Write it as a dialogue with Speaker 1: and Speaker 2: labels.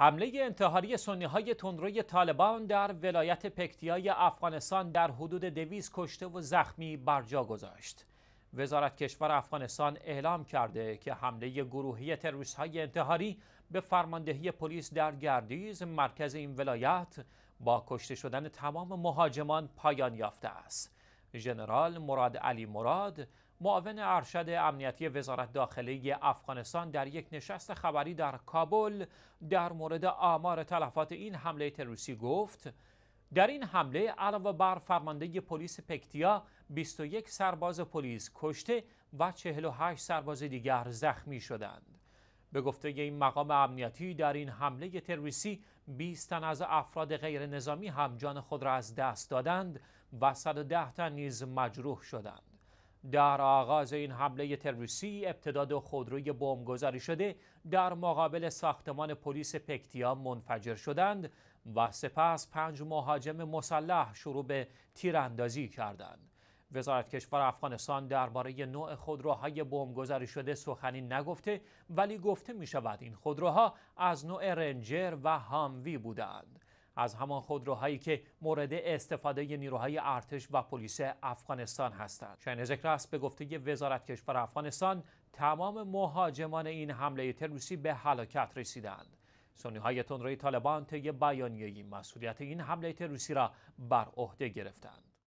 Speaker 1: حمله انتحاری سنی های تندروی طالبان در ولایت پکتیای افغانستان در حدود دویز کشته و زخمی برجا گذاشت. وزارت کشور افغانستان اعلام کرده که حمله گروهی تروریست های انتحاری به فرماندهی پلیس در گردیز مرکز این ولایت با کشته شدن تمام مهاجمان پایان یافته است. ژنرال مراد علی مراد معاون ارشد امنیتی وزارت داخلی افغانستان در یک نشست خبری در کابل در مورد آمار تلفات این حمله تروریستی گفت در این حمله علاوه بر فرمانده پلیس پکتیا 21 سرباز پلیس کشته و 48 سرباز دیگر زخمی شدند به گفته این مقام امنیتی در این حمله تروریستی 20 تن از افراد غیر نظامی هم جان خود را از دست دادند و 110 تن نیز مجروح شدند. در آغاز این حمله تروریستی ابتداد خودروی بمبگذاری شده در مقابل ساختمان پلیس پکتیا منفجر شدند و سپس پنج مهاجم مسلح شروع به تیراندازی کردند. وزارت کشور افغانستان درباره نوع خودروهای بمبگذاری شده سخنی نگفته ولی گفته می شود این خودروها از نوع رنجر و هاموی بودند از همان خودروهایی که مورد استفاده نیروهای ارتش و پلیس افغانستان هستند. شاین ذکر است به گفته وزارت کشور افغانستان تمام مهاجمان این حمله تروریستی به هلاکت رسیدند. سنیهای های تندروی طالبان طی بیانیه‌ای مسئولیت این حمله تروریستی را بر عهده گرفتند.